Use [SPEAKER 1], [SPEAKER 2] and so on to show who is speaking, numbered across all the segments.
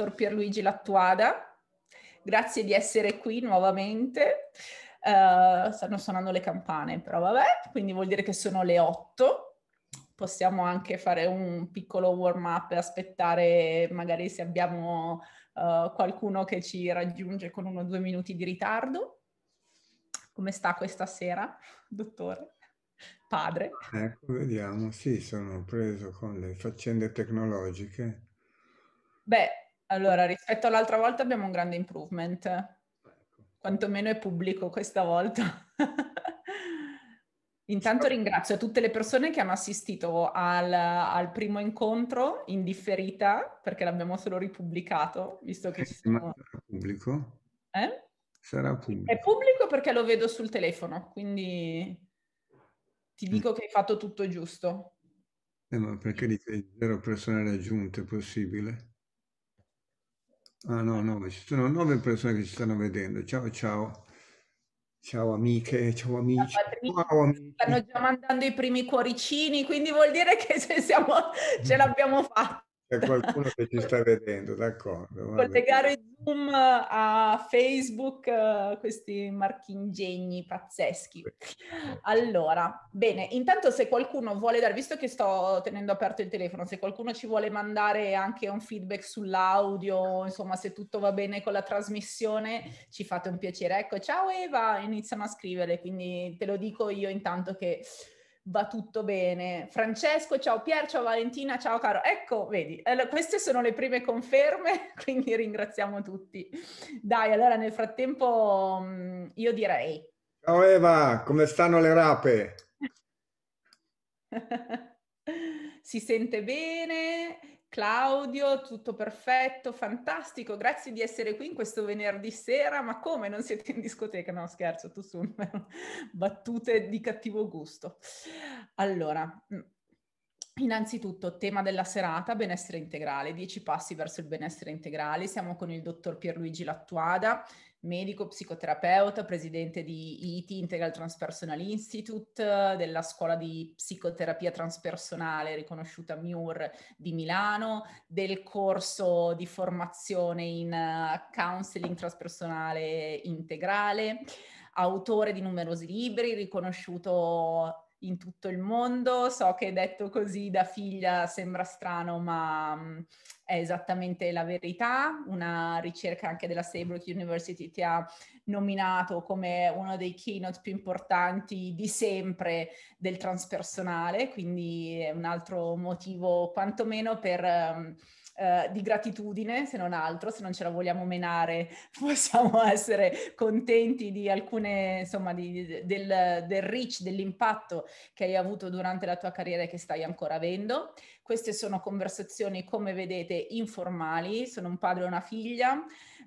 [SPEAKER 1] dottor Pierluigi Lattuada. Grazie di essere qui nuovamente. Uh, stanno suonando le campane, però vabbè, quindi vuol dire che sono le 8. Possiamo anche fare un piccolo warm up e aspettare magari se abbiamo uh, qualcuno che ci raggiunge con uno o due minuti di ritardo. Come sta questa sera, dottore? Padre?
[SPEAKER 2] Ecco, vediamo, sì, sono preso con le faccende tecnologiche.
[SPEAKER 1] Beh, allora, rispetto all'altra volta abbiamo un grande improvement. Ecco. Quantomeno è pubblico questa volta. Intanto ringrazio tutte le persone che hanno assistito al, al, primo incontro in differita, perché l'abbiamo solo ripubblicato, visto
[SPEAKER 2] che eh, ci siamo... sarà pubblico? Eh? Sarà pubblico.
[SPEAKER 1] È pubblico perché lo vedo sul telefono, quindi ti mm. dico che hai fatto tutto giusto.
[SPEAKER 2] Eh, ma perché dice zero persone raggiunte, è possibile? Ah no, no, ci sono nove persone che ci stanno vedendo. Ciao, ciao. Ciao amiche, ciao amici. Patrick, ciao, amici. Stanno
[SPEAKER 1] già mandando i primi cuoricini, quindi vuol dire che siamo, ce mm. l'abbiamo fatta.
[SPEAKER 2] C'è qualcuno che ci sta vedendo, d'accordo. Collegare
[SPEAKER 1] Zoom a Facebook, eh, questi marchingegni pazzeschi. Allora, bene, intanto se qualcuno vuole dare, visto che sto tenendo aperto il telefono, se qualcuno ci vuole mandare anche un feedback sull'audio, insomma, se tutto va bene con la trasmissione, ci fate un piacere. Ecco, ciao Eva, iniziano a scrivere, quindi te lo dico io intanto che va tutto bene. Francesco, ciao Pier, ciao Valentina, ciao caro. Ecco, vedi, allora, queste sono le prime conferme, quindi ringraziamo tutti. Dai, allora nel frattempo mm, io direi.
[SPEAKER 2] Ciao Eva, come stanno le rape?
[SPEAKER 1] si sente bene, Claudio, tutto perfetto, fantastico, grazie di essere qui in questo venerdì sera, ma come non siete in discoteca? No, scherzo, tu sono battute di cattivo gusto. Allora, mm, Innanzitutto, tema della serata, benessere integrale, 10 passi verso il benessere integrale. Siamo con il dottor Pierluigi Lattuada, medico psicoterapeuta, presidente di IT Integral Transpersonal Institute, della scuola di psicoterapia transpersonale riconosciuta MUR di Milano, del corso di formazione in eh, counseling transpersonale integrale, autore di numerosi libri, riconosciuto in tutto il mondo. So che detto così da figlia sembra strano, ma mm, è esattamente la verità. Una ricerca anche della Saybrook University ti ha nominato come uno dei keynote più importanti di sempre del transpersonale, quindi è un altro motivo quantomeno per... Um, eh, di gratitudine, se non altro, se non ce la vogliamo menare, possiamo essere contenti di alcune, insomma, di, del, del reach, dell'impatto che hai avuto durante la tua carriera e che stai ancora avendo. Queste sono conversazioni, come vedete, informali, sono un padre e una figlia,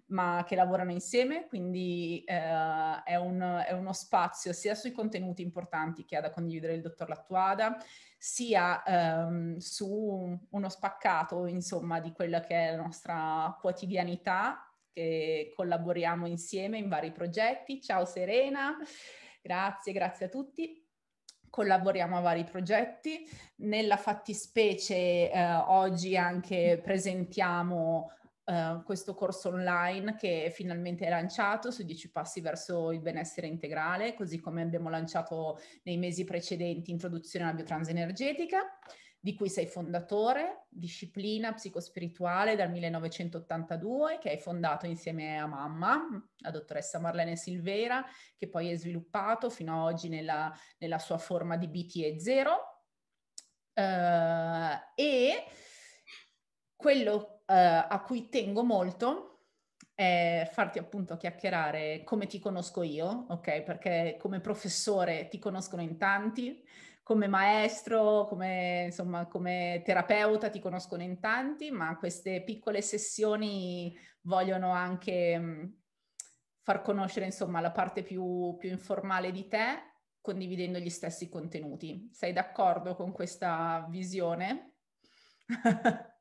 [SPEAKER 1] ma che lavorano insieme, quindi eh, è, un, è uno spazio sia sui contenuti importanti che ha da condividere il dottor Lattuada, sia ehm, su uno spaccato, insomma, di quella che è la nostra quotidianità, che collaboriamo insieme in vari progetti. Ciao Serena, grazie, grazie a tutti collaboriamo a vari progetti. Nella fattispecie eh, oggi anche presentiamo Uh, questo corso online che finalmente è lanciato sui 10 passi verso il benessere integrale, così come abbiamo lanciato nei mesi precedenti Introduzione alla biotrans energetica, di cui sei fondatore, disciplina psicospirituale dal 1982, che hai fondato insieme a mamma, la dottoressa Marlene Silvera, che poi è sviluppato fino ad oggi nella, nella sua forma di BTE 0. Uh, eh, e quello eh, a cui tengo molto è farti appunto chiacchierare come ti conosco io, ok? Perché come professore ti conoscono in tanti, come maestro, come, insomma, come terapeuta ti conoscono in tanti, ma queste piccole sessioni vogliono anche mm, far conoscere insomma la parte più, più informale di te condividendo gli stessi contenuti. Sei d'accordo con questa visione?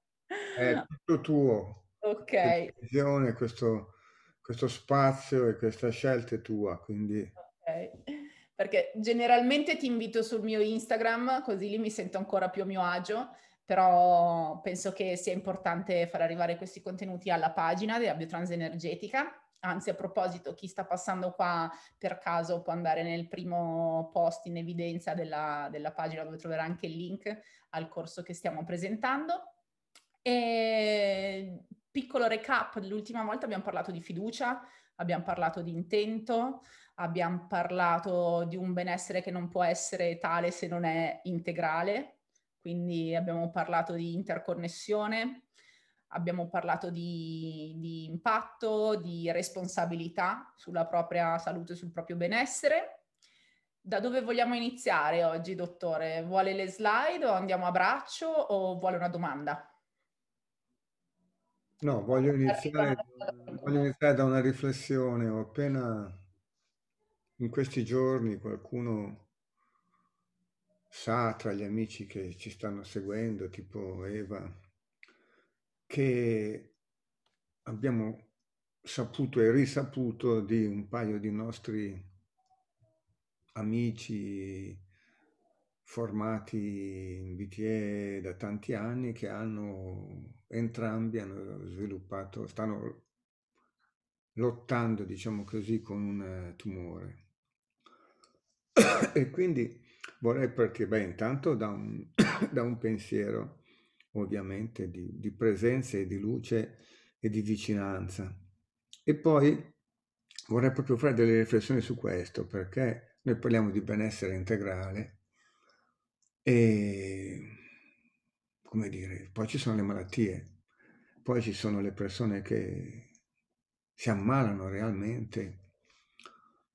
[SPEAKER 1] È
[SPEAKER 2] tutto tuo.
[SPEAKER 1] Ok.
[SPEAKER 2] Visione, questo, questo spazio e questa scelta è tua, quindi...
[SPEAKER 1] Ok. Perché generalmente ti invito sul mio Instagram, così lì mi sento ancora più a mio agio, però penso che sia importante far arrivare questi contenuti alla pagina della Biotrans Energetica. Anzi, a proposito, chi sta passando qua per caso può andare nel primo post in evidenza della, della pagina dove troverà anche il link al corso che stiamo presentando. E piccolo recap, l'ultima volta abbiamo parlato di fiducia, abbiamo parlato di intento, abbiamo parlato di un benessere che non può essere tale se non è integrale, quindi abbiamo parlato di interconnessione, abbiamo parlato di, di impatto, di responsabilità sulla propria salute, sul proprio benessere. Da dove vogliamo iniziare oggi, dottore? Vuole le slide o andiamo a braccio o vuole una domanda?
[SPEAKER 2] No, voglio iniziare, voglio iniziare, da una riflessione. Ho appena in questi giorni qualcuno sa tra gli amici che ci stanno seguendo, tipo Eva, che abbiamo saputo e risaputo di un paio di nostri amici formati in BTE da tanti anni che hanno entrambi hanno sviluppato, stanno lottando, diciamo così, con un eh, tumore. e quindi vorrei partire, beh, intanto da un, da un pensiero ovviamente di, di, presenza e di luce e di vicinanza. E poi vorrei proprio fare delle riflessioni su questo, perché noi parliamo di benessere integrale e come dire, poi ci sono le malattie, poi ci sono le persone che si ammalano realmente,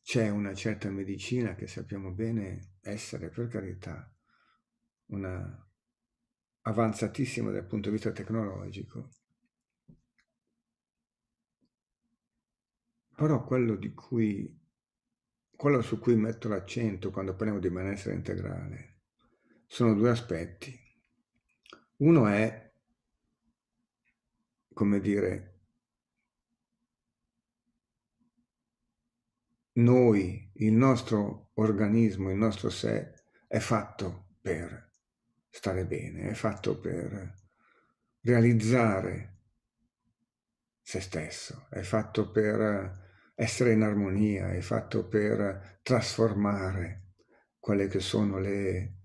[SPEAKER 2] c'è una certa medicina che sappiamo bene essere, per carità, una avanzatissima dal punto di vista tecnologico, però quello di cui quello su cui metto l'accento quando parliamo di benessere integrale sono due aspetti. Uno è, come dire, noi, il nostro organismo, il nostro sé è fatto per stare bene, è fatto per realizzare se stesso, è fatto per essere in armonia, è fatto per trasformare quelle che sono le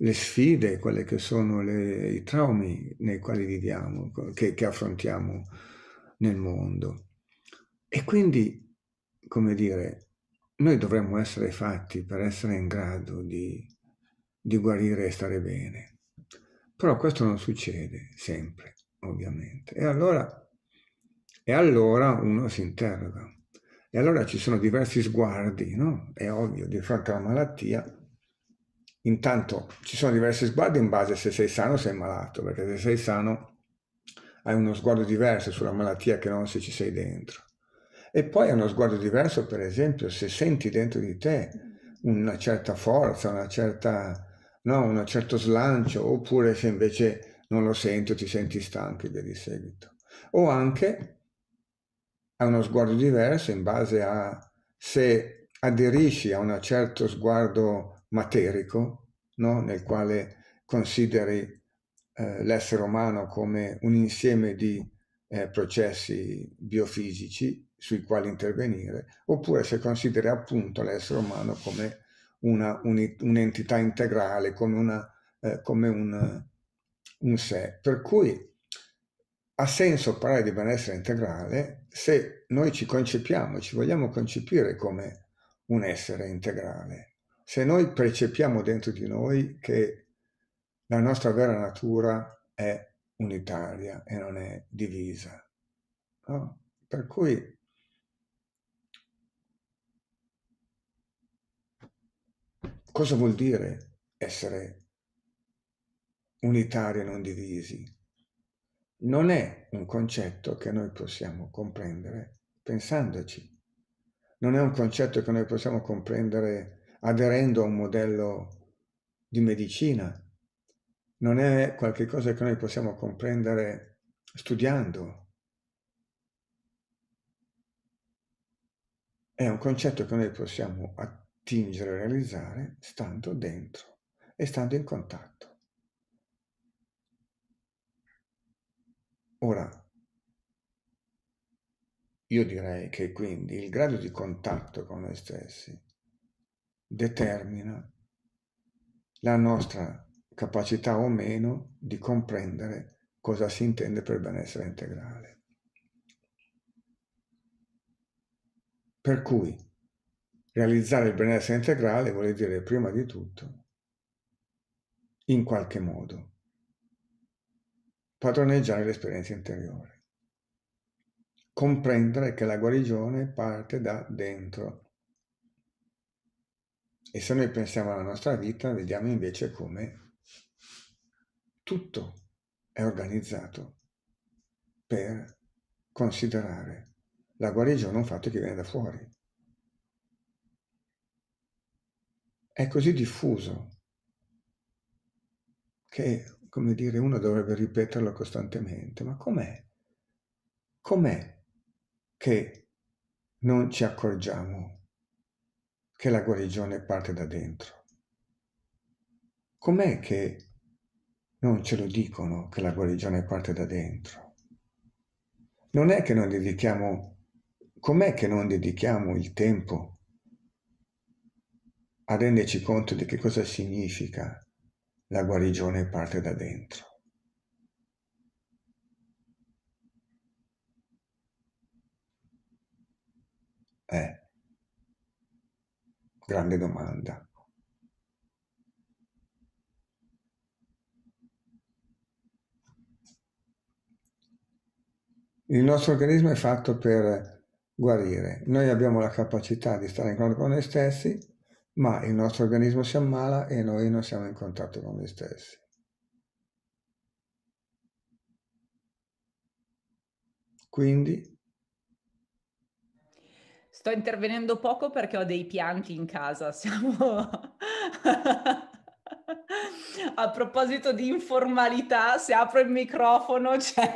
[SPEAKER 2] le sfide, quelli che sono le, i traumi nei quali viviamo, che, che affrontiamo nel mondo. E quindi, come dire, noi dovremmo essere fatti per essere in grado di, di guarire e stare bene. Però questo non succede sempre, ovviamente. E allora, e allora uno si interroga. E allora ci sono diversi sguardi, no? È ovvio, di fronte alla malattia Intanto ci sono diversi sguardi in base a se sei sano o sei malato, perché se sei sano hai uno sguardo diverso sulla malattia che non se ci sei dentro. E poi hai uno sguardo diverso, per esempio, se senti dentro di te una certa forza, una certa, no, un certo slancio, oppure se invece non lo senti o ti senti stanco e via di seguito. O anche hai uno sguardo diverso in base a se aderisci a un certo sguardo materico, no? nel quale consideri eh, l'essere umano come un insieme di eh, processi biofisici sui quali intervenire, oppure se consideri appunto l'essere umano come una, un'entità integrale, come, una, eh, come un, un sé. Per cui ha senso parlare di benessere integrale se noi ci concepiamo, ci vogliamo concepire come un essere integrale se noi percepiamo dentro di noi che la nostra vera natura è unitaria e non è divisa. No? Per cui cosa vuol dire essere unitari e non divisi? Non è un concetto che noi possiamo comprendere pensandoci, non è un concetto che noi possiamo comprendere aderendo a un modello di medicina, non è qualcosa che noi possiamo comprendere studiando. È un concetto che noi possiamo attingere, e realizzare stando dentro e stando in contatto. Ora, io direi che quindi il grado di contatto con noi stessi determina la nostra capacità o meno di comprendere cosa si intende per benessere integrale. Per cui realizzare il benessere integrale vuol dire prima di tutto, in qualche modo, padroneggiare l'esperienza interiore, comprendere che la guarigione parte da dentro e se noi pensiamo alla nostra vita, vediamo invece come tutto è organizzato per considerare la guarigione un fatto che viene da fuori. È così diffuso che, come dire, uno dovrebbe ripeterlo costantemente, ma com'è? Com'è che non ci accorgiamo che la guarigione parte da dentro. Com'è che non ce lo dicono che la guarigione parte da dentro? Non è che non dedichiamo, com'è che non dedichiamo il tempo a renderci conto di che cosa significa la guarigione parte da dentro? Eh. Grande domanda. Il nostro organismo è fatto per guarire. Noi abbiamo la capacità di stare in contatto con noi stessi, ma il nostro organismo si ammala e noi non siamo in contatto con noi stessi. Quindi
[SPEAKER 1] Sto intervenendo poco perché ho dei pianti in casa, siamo... A proposito di informalità, se apro il microfono c'è,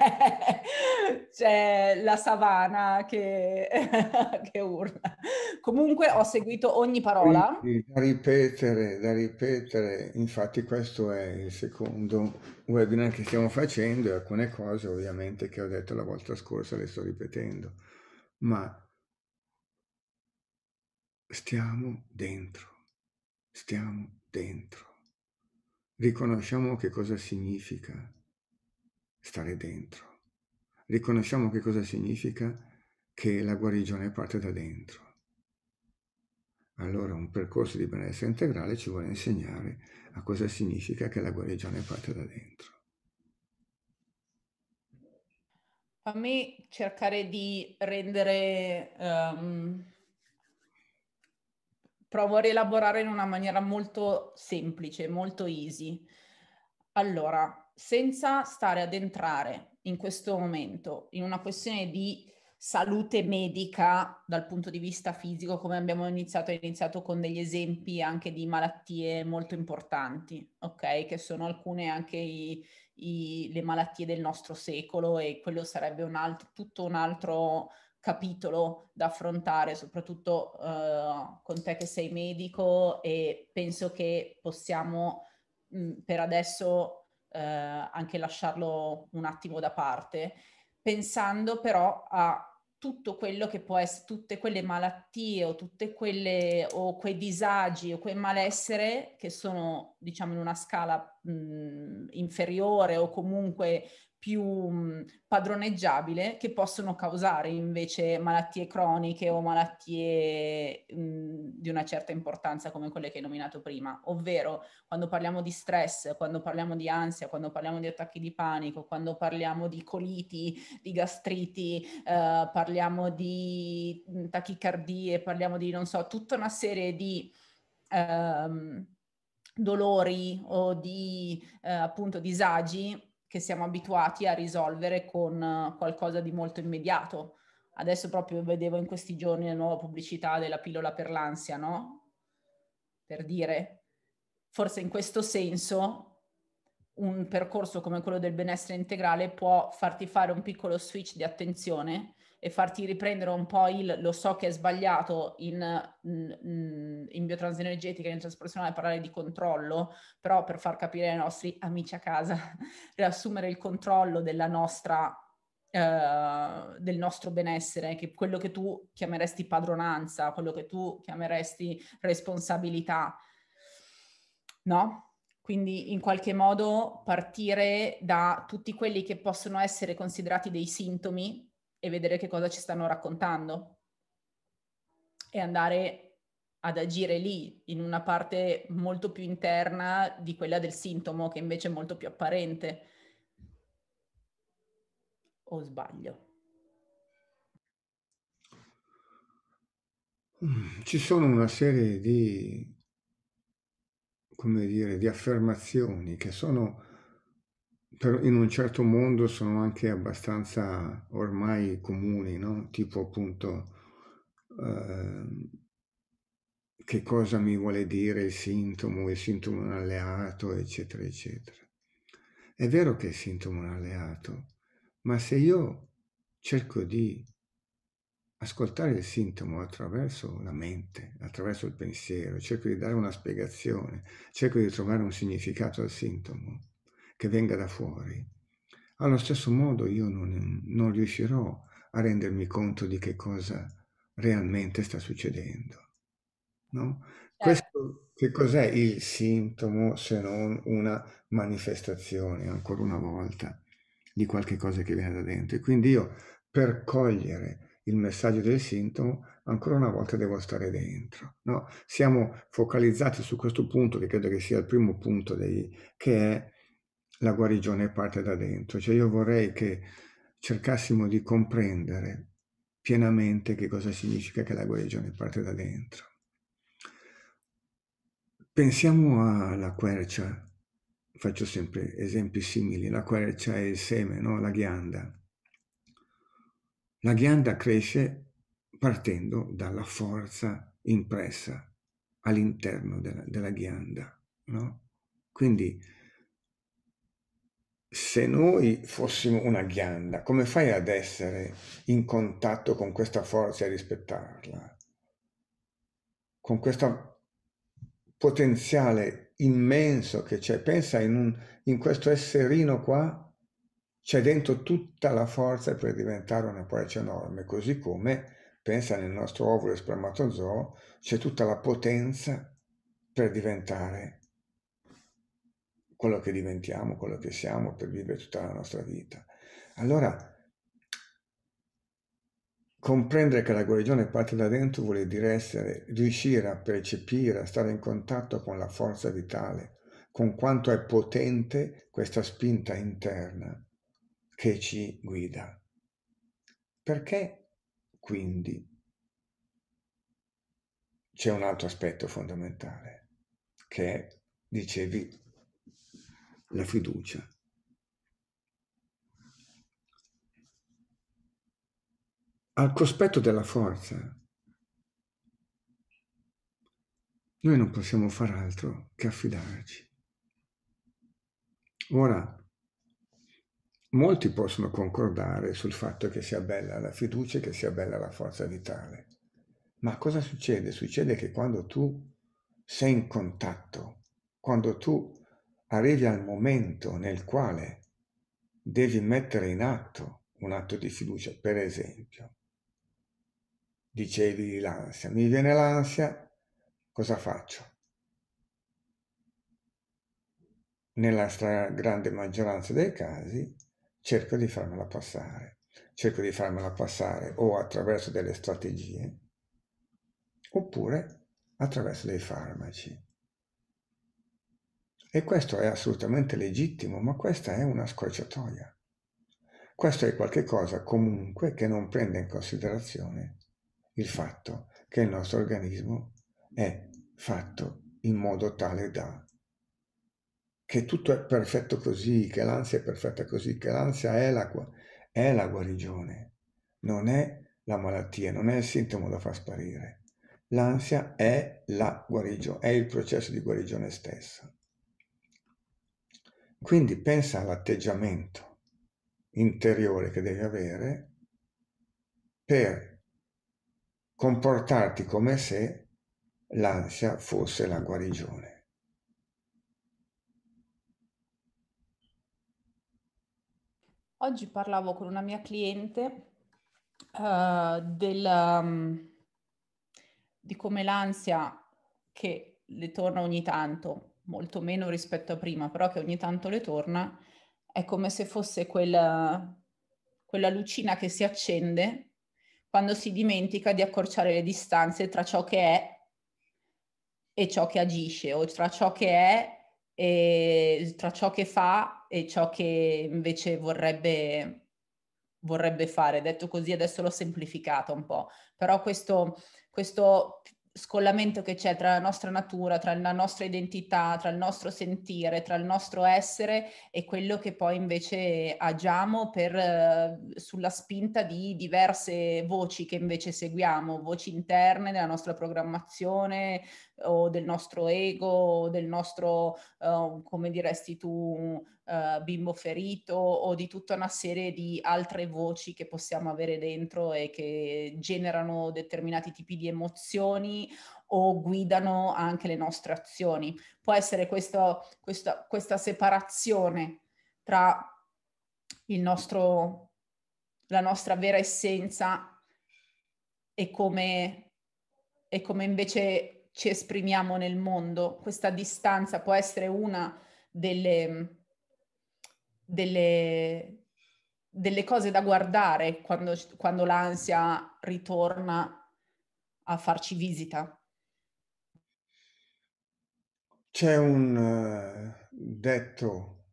[SPEAKER 1] c'è la savana che, che, urla. Comunque ho seguito ogni parola.
[SPEAKER 2] da ripetere, da ripetere. Infatti questo è il secondo webinar che stiamo facendo e alcune cose ovviamente che ho detto la volta scorsa le sto ripetendo. Ma stiamo dentro, stiamo dentro. Riconosciamo che cosa significa stare dentro. Riconosciamo che cosa significa che la guarigione parte da dentro. Allora un percorso di benessere integrale ci vuole insegnare a cosa significa che la guarigione parte da dentro.
[SPEAKER 1] Fammi cercare di rendere um provo a rielaborare in una maniera molto semplice, molto easy. Allora, senza stare ad entrare in questo momento in una questione di salute medica dal punto di vista fisico, come abbiamo iniziato, ho iniziato con degli esempi anche di malattie molto importanti, ok? Che sono alcune anche i, i, le malattie del nostro secolo e quello sarebbe un altro, tutto un altro capitolo da affrontare, soprattutto uh, con te che sei medico e penso che possiamo mh, mm, per adesso uh, anche lasciarlo un attimo da parte, pensando però a tutto quello che può essere, tutte quelle malattie o tutte quelle o quei disagi o quel malessere che sono diciamo in una scala mh, mm, inferiore o comunque più padroneggiabile che possono causare invece malattie croniche o malattie mh, di una certa importanza come quelle che hai nominato prima, ovvero quando parliamo di stress, quando parliamo di ansia, quando parliamo di attacchi di panico, quando parliamo di coliti, di gastriti, eh, parliamo di tachicardie, parliamo di non so, tutta una serie di ehm, dolori o di eh, appunto disagi che siamo abituati a risolvere con eh, qualcosa di molto immediato. Adesso proprio vedevo in questi giorni la nuova pubblicità della pillola per l'ansia, no? Per dire, forse in questo senso un percorso come quello del benessere integrale può farti fare un piccolo switch di attenzione e farti riprendere un po' il lo so che è sbagliato in, in biotransizione energetica e in transpersonale parlare di controllo, però per far capire ai nostri amici a casa, riassumere il controllo della nostra Uh, del nostro benessere, che quello che tu chiameresti padronanza, quello che tu chiameresti responsabilità, no? Quindi in qualche modo partire da tutti quelli che possono essere considerati dei sintomi e vedere che cosa ci stanno raccontando e andare ad agire lì in una parte molto più interna di quella del sintomo che invece è molto più apparente. O sbaglio?
[SPEAKER 2] Mm, ci sono una serie di, come dire, di affermazioni che sono per, in un certo mondo sono anche abbastanza ormai comuni, no? Tipo appunto eh, che cosa mi vuole dire il sintomo, il sintomo è un alleato, eccetera, eccetera. È vero che il sintomo è un alleato, ma se io cerco di ascoltare il sintomo attraverso la mente, attraverso il pensiero, cerco di dare una spiegazione, cerco di trovare un significato al sintomo, che venga da fuori, allo stesso modo io non, non riuscirò a rendermi conto di che cosa realmente sta succedendo. No? Certo. Questo che cos'è il sintomo se non una manifestazione, ancora una volta, di qualche cosa che viene da dentro? E quindi io per cogliere il messaggio del sintomo, ancora una volta devo stare dentro. No? Siamo focalizzati su questo punto, che credo che sia il primo punto, dei, che è la guarigione parte da dentro. Cioè io vorrei che cercassimo di comprendere pienamente che cosa significa che la guarigione parte da dentro. Pensiamo alla quercia, faccio sempre esempi simili, la quercia è il seme, no? la ghianda. La ghianda cresce partendo dalla forza impressa all'interno della, della ghianda. No? Quindi se noi fossimo una ghianda, come fai ad essere in contatto con questa forza e rispettarla? Con questo potenziale immenso che c'è. Pensa in, un, in questo esserino qua, c'è dentro tutta la forza per diventare una quercia enorme, così come, pensa nel nostro ovulo spermatozoo, c'è tutta la potenza per diventare quello che diventiamo, quello che siamo per vivere tutta la nostra vita. Allora, comprendere che la guarigione parte da dentro vuol dire essere, riuscire a percepire, a stare in contatto con la forza vitale, con quanto è potente questa spinta interna che ci guida. Perché quindi c'è un altro aspetto fondamentale che è, dicevi, la fiducia. Al cospetto della forza, noi non possiamo far altro che affidarci. Ora, molti possono concordare sul fatto che sia bella la fiducia, che sia bella la forza vitale. Ma cosa succede? Succede che quando tu sei in contatto, quando tu arrivi al momento nel quale devi mettere in atto un atto di fiducia, per esempio, dicevi l'ansia, mi viene l'ansia, cosa faccio? Nella stragrande maggioranza dei casi cerco di farmela passare, cerco di farmela passare o attraverso delle strategie oppure attraverso dei farmaci e questo è assolutamente legittimo, ma questa è una scorciatoia. Questo è qualcosa comunque che non prende in considerazione il fatto che il nostro organismo è fatto in modo tale da che tutto è perfetto così, che l'ansia è perfetta così, che l'ansia è la, è la guarigione, non è la malattia, non è il sintomo da far sparire. L'ansia è la guarigione, è il processo di guarigione stessa. Quindi pensa all'atteggiamento interiore che devi avere per comportarti come se l'ansia fosse la guarigione.
[SPEAKER 1] Oggi parlavo con una mia cliente uh, del, um, di come l'ansia che le torna ogni tanto molto meno rispetto a prima, però che ogni tanto le torna, è come se fosse quella, quella lucina che si accende quando si dimentica di accorciare le distanze tra ciò che è e ciò che agisce, o tra ciò che è e tra ciò che fa e ciò che invece vorrebbe, vorrebbe fare. Detto così, adesso l'ho semplificata un po', però questo, questo scollamento che c'è tra la nostra natura, tra la nostra identità, tra il nostro sentire, tra il nostro essere e quello che poi invece agiamo per, eh, sulla spinta di diverse voci che invece seguiamo, voci interne della nostra programmazione o del nostro ego, del nostro, uh, come diresti tu, uh, bimbo ferito o di tutta una serie di altre voci che possiamo avere dentro e che generano determinati tipi di emozioni o guidano anche le nostre azioni. Può essere questo, questa, questa separazione tra il nostro, la nostra vera essenza e come, e come invece ci esprimiamo nel mondo. Questa distanza può essere una delle, delle, delle cose da guardare quando, quando l'ansia ritorna a farci visita.
[SPEAKER 2] C'è un eh, detto,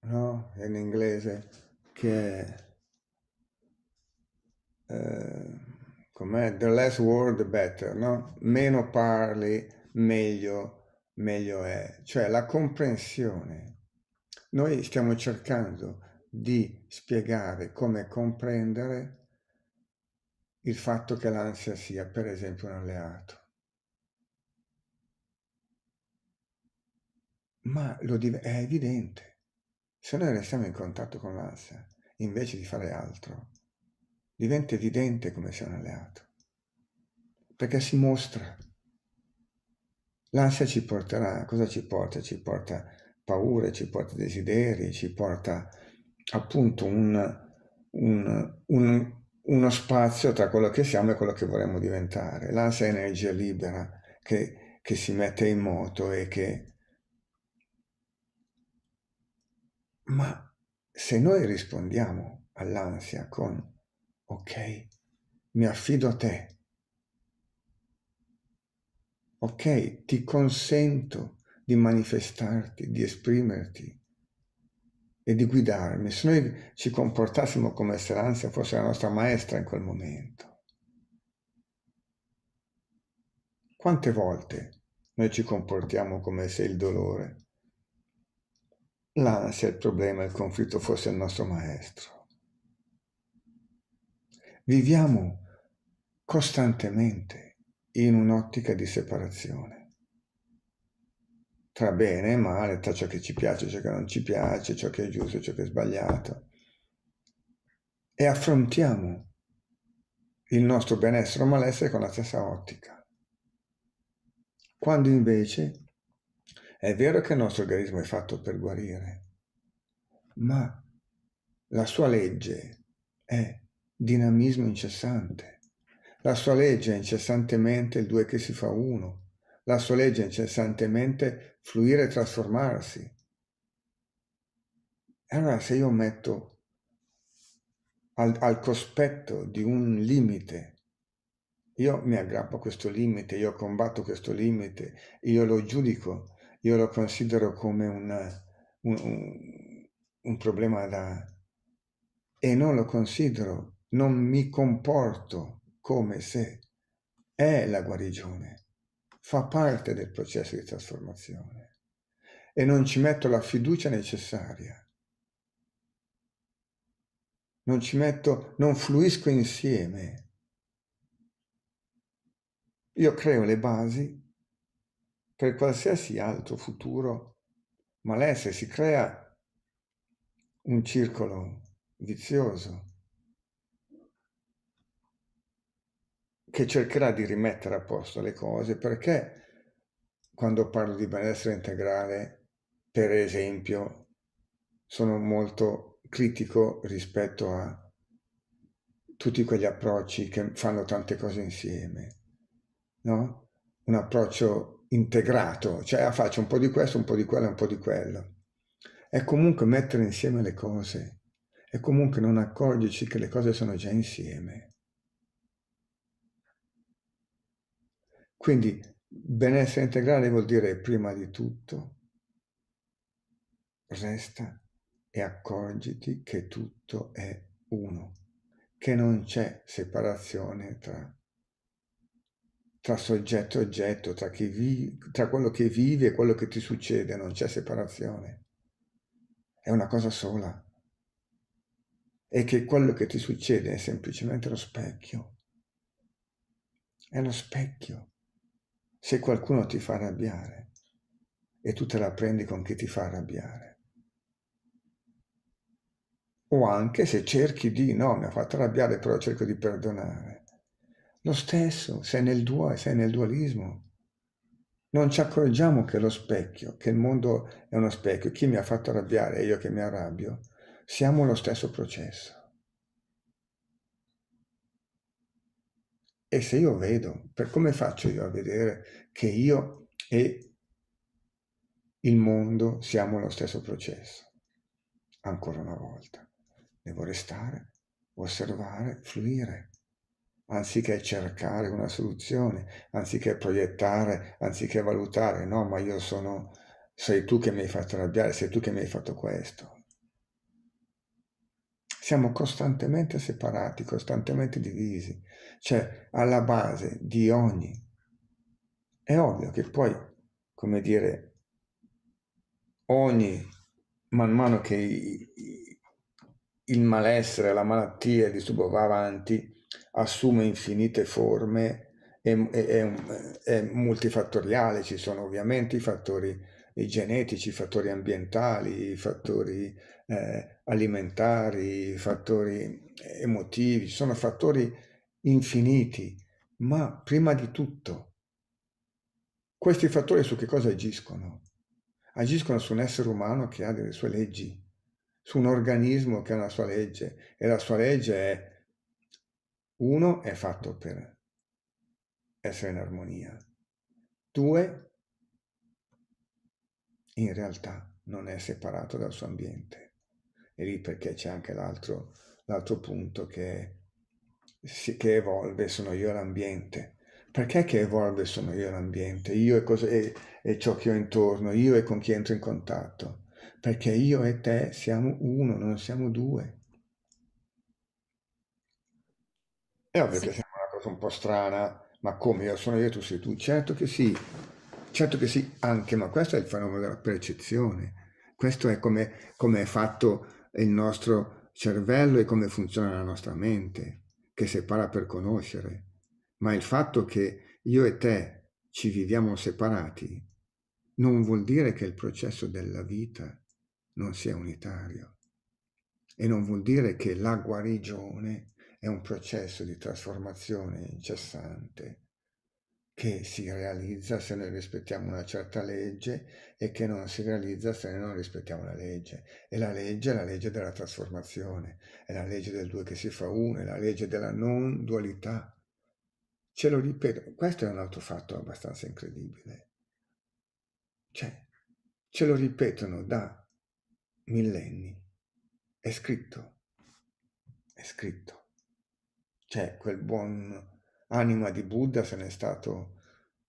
[SPEAKER 2] no? In inglese, che è, uh, com'è? The less word, the better, no? Meno parli, meglio, meglio è. Cioè la comprensione noi stiamo cercando di spiegare come comprendere il fatto che l'ansia sia, per esempio, un alleato. Ma è evidente. Se noi restiamo in contatto con l'ansia, invece di fare altro, diventa evidente come sia un alleato. Perché si mostra. L'ansia ci porterà, cosa ci porta? Ci porta paure, ci porta desideri, ci porta appunto un, un, un, uno spazio tra quello che siamo e quello che vorremmo diventare. L'ansia è energia libera che, che si mette in moto e che... Ma se noi rispondiamo all'ansia con ok, mi affido a te, ok, ti consento di manifestarti, di esprimerti e di guidarmi. Se noi ci comportassimo come se l'ansia fosse la nostra maestra in quel momento. Quante volte noi ci comportiamo come se il dolore, l'ansia, il problema, il conflitto fosse il nostro maestro? Viviamo costantemente in un'ottica di separazione tra bene e male, tra ciò che ci piace, ciò che non ci piace, ciò che è giusto, ciò che è sbagliato. E affrontiamo il nostro benessere o malessere con la stessa ottica. Quando invece è vero che il nostro organismo è fatto per guarire, ma la sua legge è dinamismo incessante. La sua legge è incessantemente il due che si fa uno. La sua legge è incessantemente fluire e trasformarsi. Allora se io metto al, al cospetto di un limite, io mi aggrappo a questo limite, io combatto questo limite, io lo giudico, io lo considero come una, un, un, un problema da... e non lo considero, non mi comporto come se è la guarigione fa parte del processo di trasformazione e non ci metto la fiducia necessaria. Non ci metto, non fluisco insieme. Io creo le basi per qualsiasi altro futuro, ma lei si crea un circolo vizioso che cercherà di rimettere a posto le cose perché quando parlo di benessere integrale, per esempio, sono molto critico rispetto a tutti quegli approcci che fanno tante cose insieme, no? Un approccio integrato, cioè ah, faccio un po' di questo, un po' di quello, un po' di quello. È comunque mettere insieme le cose, è comunque non accorgerci che le cose sono già insieme Quindi benessere integrale vuol dire prima di tutto resta e accorgiti che tutto è uno, che non c'è separazione tra, tra soggetto e oggetto, tra, vi, tra quello che vivi e quello che ti succede, non c'è separazione. È una cosa sola. E che quello che ti succede è semplicemente lo specchio. È lo specchio se qualcuno ti fa arrabbiare e tu te la prendi con chi ti fa arrabbiare, o anche se cerchi di, no, mi ha fatto arrabbiare, però cerco di perdonare. Lo stesso, sei nel, due, sei nel dualismo. Non ci accorgiamo che lo specchio, che il mondo è uno specchio, chi mi ha fatto arrabbiare e io che mi arrabbio, siamo lo stesso processo. E se io vedo, per come faccio io a vedere che io e il mondo siamo lo stesso processo? Ancora una volta, devo restare, osservare, fluire, anziché cercare una soluzione, anziché proiettare, anziché valutare, no, ma io sono, sei tu che mi hai fatto arrabbiare, sei tu che mi hai fatto questo, siamo costantemente separati, costantemente divisi, cioè alla base di ogni. È ovvio che poi, come dire, ogni, man mano che il malessere, la malattia, il disturbo va avanti, assume infinite forme, è, è, è, è multifattoriale, ci sono ovviamente i fattori i genetici, i fattori ambientali, i fattori eh, alimentari, i fattori eh, emotivi, sono fattori infiniti, ma prima di tutto questi fattori su che cosa agiscono? Agiscono su un essere umano che ha delle sue leggi, su un organismo che ha una sua legge e la sua legge è uno è fatto per essere in armonia, due in realtà non è separato dal suo ambiente. E lì perché c'è anche l'altro, l'altro punto che, che evolve, sono io l'ambiente. Perché che evolve sono io l'ambiente, io e, cosa, e, e ciò che ho intorno, io e con chi entro in contatto? Perché io e te siamo uno, non siamo due. È ovvio sì. che sembra una cosa un po' strana, ma come io sono io e tu sei tu? Certo che sì, Certo che sì, anche, ma questo è il fenomeno della percezione. Questo è come, come è fatto il nostro cervello e come funziona la nostra mente, che separa per conoscere. Ma il fatto che io e te ci viviamo separati non vuol dire che il processo della vita non sia unitario e non vuol dire che la guarigione è un processo di trasformazione incessante che si realizza se noi rispettiamo una certa legge e che non si realizza se noi non rispettiamo la legge. E la legge è la legge della trasformazione, è la legge del due che si fa uno, è la legge della non dualità. Ce lo ripeto, questo è un altro fatto abbastanza incredibile. Cioè, ce lo ripetono da millenni. È scritto, è scritto. C'è cioè, quel buon anima di Buddha se n'è stato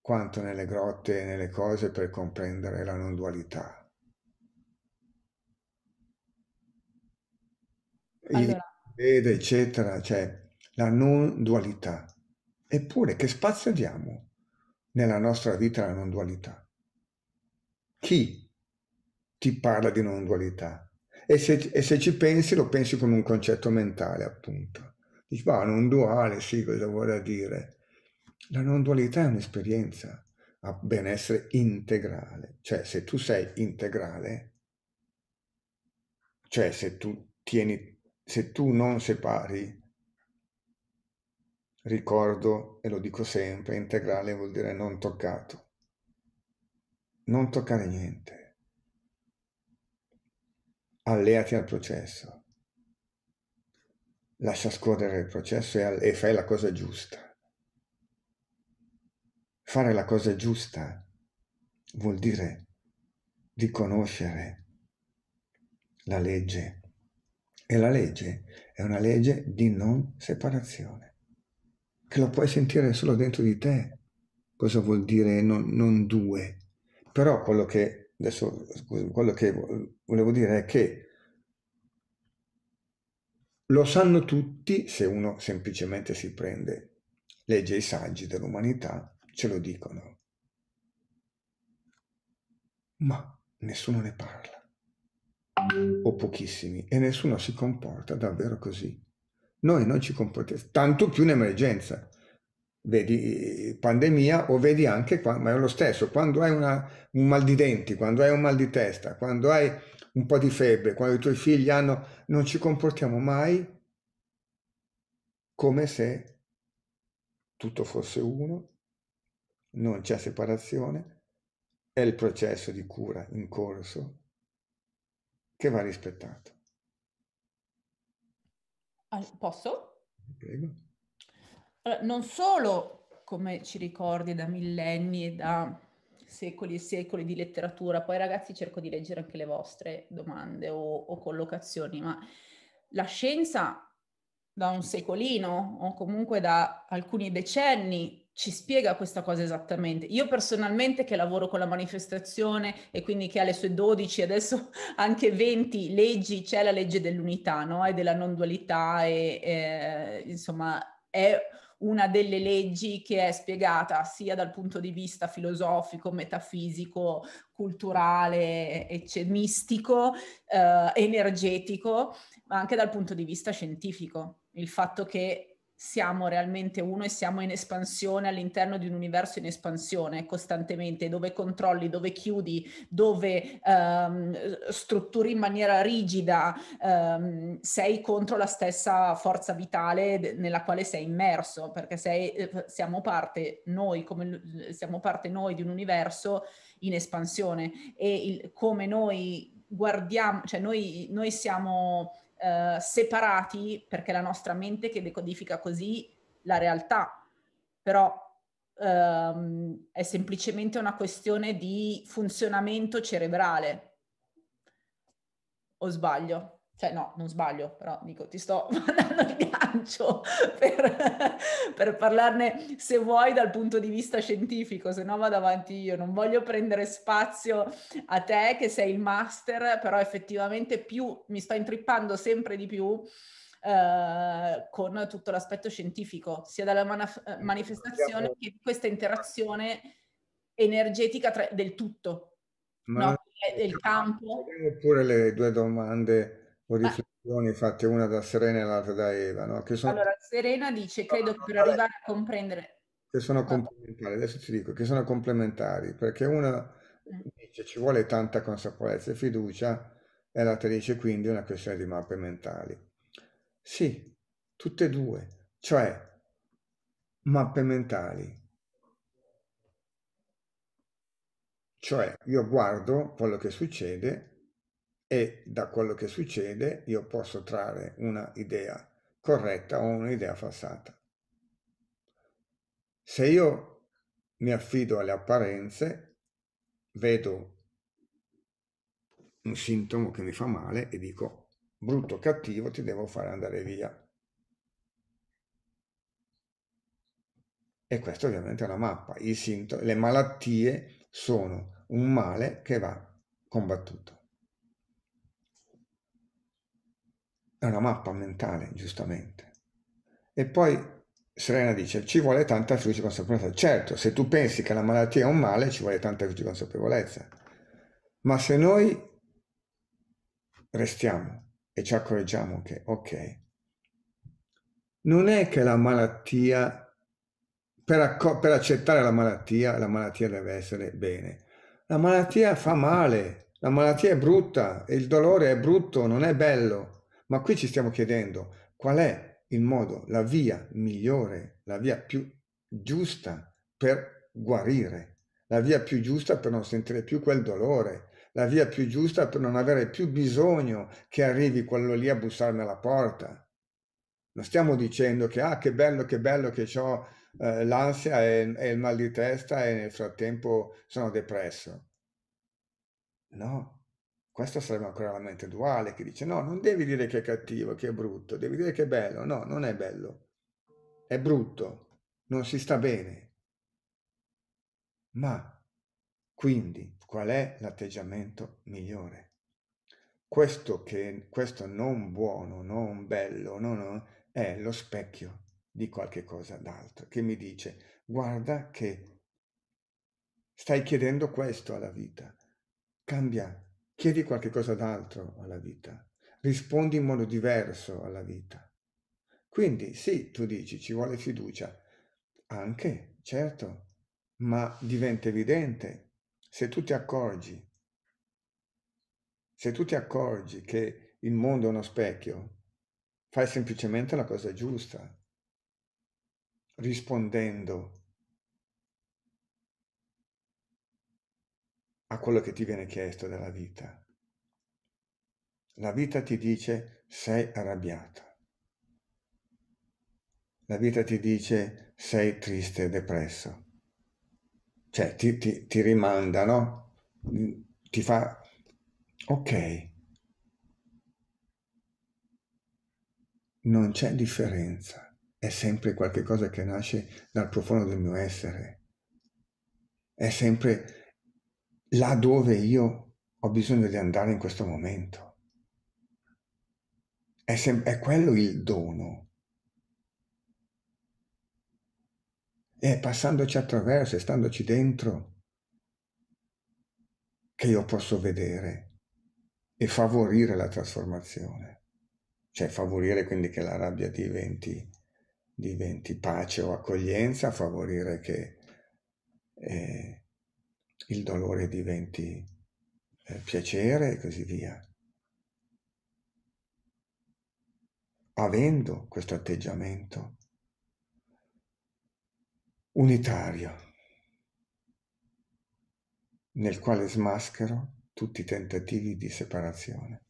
[SPEAKER 2] quanto nelle grotte e nelle cose per comprendere la non dualità. Allora. Vede, eccetera, cioè la non dualità. Eppure che spazio diamo nella nostra vita alla non dualità? Chi ti parla di non dualità? E se, e se ci pensi lo pensi come un concetto mentale, appunto. Dici, ma non duale, sì, cosa vuole dire? La non dualità è un'esperienza a benessere integrale, cioè se tu sei integrale, cioè se tu tieni, se tu non separi, ricordo e lo dico sempre, integrale vuol dire non toccato, non toccare niente, alleati al processo lascia scorrere il processo e, e fai la cosa giusta. Fare la cosa giusta vuol dire riconoscere la legge e la legge è una legge di non separazione, che la puoi sentire solo dentro di te. Cosa vuol dire non, non due? Però quello che, adesso, quello che volevo dire è che lo sanno tutti, se uno semplicemente si prende, legge i saggi dell'umanità, ce lo dicono. Ma nessuno ne parla, o pochissimi, e nessuno si comporta davvero così. Noi non ci comportiamo, tanto più in emergenza. Vedi pandemia o vedi anche, ma è lo stesso, quando hai una, un mal di denti, quando hai un mal di testa, quando hai un po' di febbre, quando i tuoi figli hanno, non ci comportiamo mai come se tutto fosse uno, non c'è separazione, è il processo di cura in corso che va rispettato.
[SPEAKER 1] Posso? Prego. Allora, non solo, come ci ricordi da millenni e da secoli e secoli di letteratura. Poi ragazzi cerco di leggere anche le vostre domande o, o collocazioni, ma la scienza da un secolino o comunque da alcuni decenni ci spiega questa cosa esattamente. Io personalmente che lavoro con la manifestazione e quindi che ha le sue 12, adesso anche 20 leggi, c'è la legge dell'unità no? e della non dualità e, e eh, insomma è una delle leggi che è spiegata sia dal punto di vista filosofico, metafisico, culturale, ecce, mistico, eh, energetico, ma anche dal punto di vista scientifico. Il fatto che siamo realmente uno e siamo in espansione all'interno di un universo in espansione costantemente, dove controlli, dove chiudi, dove ehm, strutturi in maniera rigida, ehm, sei contro la stessa forza vitale nella quale sei immerso, perché sei, eh, siamo, parte noi, come, siamo parte noi di un universo in espansione e il, come noi guardiamo, cioè noi, noi siamo eh, separati perché la nostra mente che decodifica così la realtà, però ehm, è semplicemente una questione di funzionamento cerebrale. O sbaglio? cioè no, non sbaglio, però dico, ti sto mandando il gancio per, per, parlarne se vuoi dal punto di vista scientifico, se no vado avanti io, non voglio prendere spazio a te che sei il master, però effettivamente più mi sto intrippando sempre di più eh, con tutto l'aspetto scientifico, sia dalla manaf- eh, manifestazione che questa interazione energetica tra- del tutto, Ma... no? del cioè, campo.
[SPEAKER 2] Oppure le due domande due riflessioni fatte una da Serena e l'altra da Eva. No? Sono... Allora,
[SPEAKER 1] Serena dice, credo che per arrivare a comprendere...
[SPEAKER 2] Che sono complementari, adesso ti dico, che sono complementari, perché una mm. dice ci vuole tanta consapevolezza e fiducia, e l'altra dice quindi è una questione di mappe mentali. Sì, tutte e due, cioè mappe mentali. Cioè io guardo quello che succede e da quello che succede io posso trarre una idea corretta o un'idea falsata. Se io mi affido alle apparenze, vedo un sintomo che mi fa male e dico brutto, cattivo, ti devo fare andare via. E questa ovviamente è una mappa. le malattie sono un male che va combattuto. è una mappa mentale, giustamente. E poi Serena dice, ci vuole tanta fiducia e consapevolezza. Certo, se tu pensi che la malattia è un male, ci vuole tanta fiducia e consapevolezza. Ma se noi restiamo e ci accorgiamo che, ok, non è che la malattia, per, per accettare la malattia, la malattia deve essere bene. La malattia fa male, la malattia è brutta, il dolore è brutto, non è bello ma qui ci stiamo chiedendo qual è il modo, la via migliore, la via più giusta per guarire, la via più giusta per non sentire più quel dolore, la via più giusta per non avere più bisogno che arrivi quello lì a bussarmi alla porta. Non stiamo dicendo che, ah, che bello, che bello che ho eh, l'ansia e, e il mal di testa e nel frattempo sono depresso. No, questo sarebbe ancora la mente duale che dice no, non devi dire che è cattivo, che è brutto, devi dire che è bello. No, non è bello. È brutto, non si sta bene. Ma quindi qual è l'atteggiamento migliore? Questo, che, questo non buono, non bello, no, no, è lo specchio di qualche cosa d'altro che mi dice guarda che stai chiedendo questo alla vita, cambia Chiedi qualche cosa d'altro alla vita, rispondi in modo diverso alla vita. Quindi sì, tu dici, ci vuole fiducia. Anche, certo, ma diventa evidente se tu ti accorgi, se tu ti accorgi che il mondo è uno specchio, fai semplicemente la cosa giusta, rispondendo a quello che ti viene chiesto dalla vita. La vita ti dice sei arrabbiata. La vita ti dice sei triste e depresso. Cioè ti, ti, ti rimanda, no? Mm, ti fa, ok, non c'è differenza, è sempre qualcosa che nasce dal profondo del mio essere, è sempre là dove io ho bisogno di andare in questo momento. È, sem- è quello il dono. È passandoci attraverso e standoci dentro che io posso vedere e favorire la trasformazione. Cioè favorire quindi che la rabbia diventi, diventi pace o accoglienza, favorire che... Eh, il dolore diventi eh, piacere e così via. Avendo questo atteggiamento unitario, nel quale smaschero tutti i tentativi di separazione.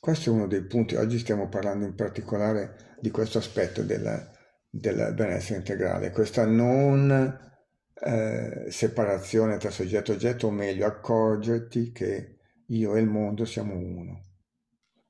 [SPEAKER 2] Questo è uno dei punti, oggi stiamo parlando in particolare di questo aspetto del, del benessere integrale, questa non eh, separazione tra soggetto e oggetto, o meglio, accorgerti che io e il mondo siamo uno,